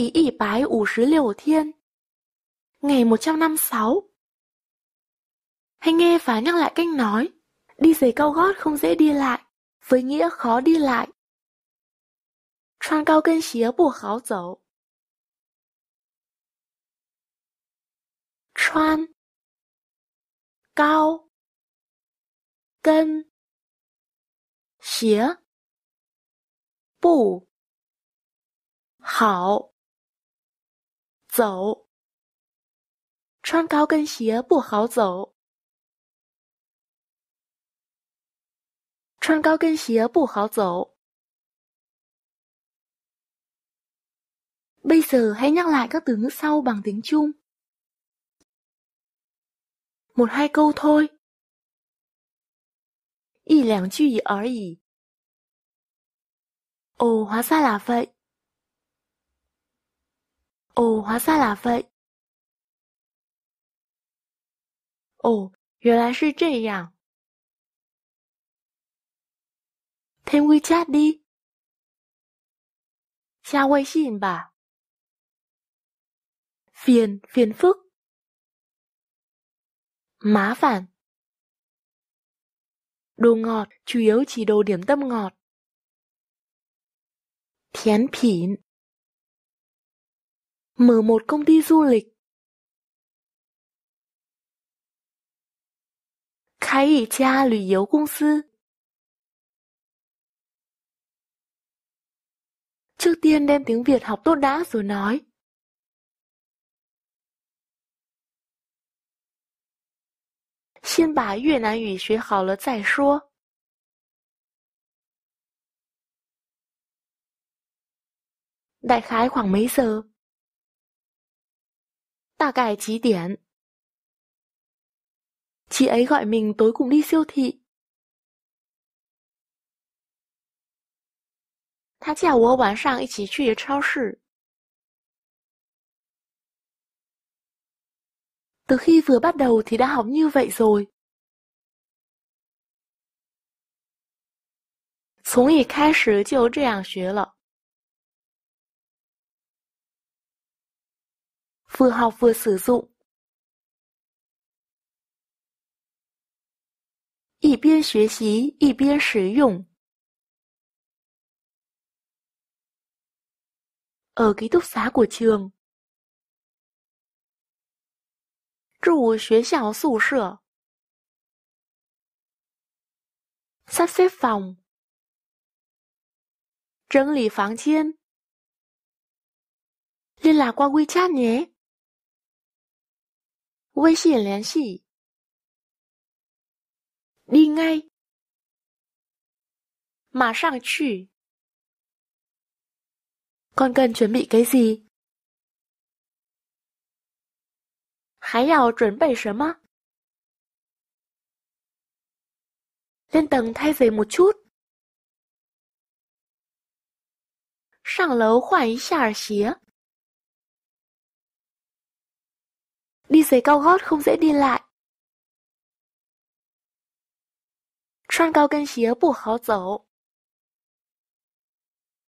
第一百五十六天 Ngày 156 Hãy nghe và nhắc lại cách nói Đi giày cao gót không dễ đi lại Với nghĩa khó đi lại Choan cao kênh xía bù khó dấu Choan Cao Cân Xía Bù Hảo 走。穿高跟鞋不好走。穿高跟鞋不好走。Bây giờ hãy nhắc lại các từ ngữ sau bằng tiếng Trung. Một hai câu thôi. Y lẻng chữ ý Ồ, hóa ra là vậy. Ồ, hóa ra là vậy. Ồ, 原来是这样。Thêm WeChat đi. 加微信吧。phiền, phiền phức. Má phản. Đồ ngọt, chủ yếu chỉ đồ điểm tâm ngọt. Thiến phỉn mở một công ty du lịch. Khai ý cha lưu yếu công sư. Trước tiên đem tiếng Việt học tốt đã rồi nói. Xin bà Việt Nam ngữ học 好了再说. Đại khái khoảng mấy giờ? 大概几点？Chị ấy gọi mình tối cùng đi siêu thị. 她叫我晚上一起去超市。Từ khi vừa bắt đầu thì đã học như vậy rồi. 从一开始就这样学了。vừa học vừa sử dụng. sử dụng. ở ký túc xá của trường. 住学校宿舍。Sắp xếp phòng liên lạc qua WeChat nhé. 微信联系应该马上去看看准备给谁还要准备什么人等太费母出上楼换一下鞋 đi giày cao gót không dễ đi lại, cao khó lại。穿高跟鞋不好走。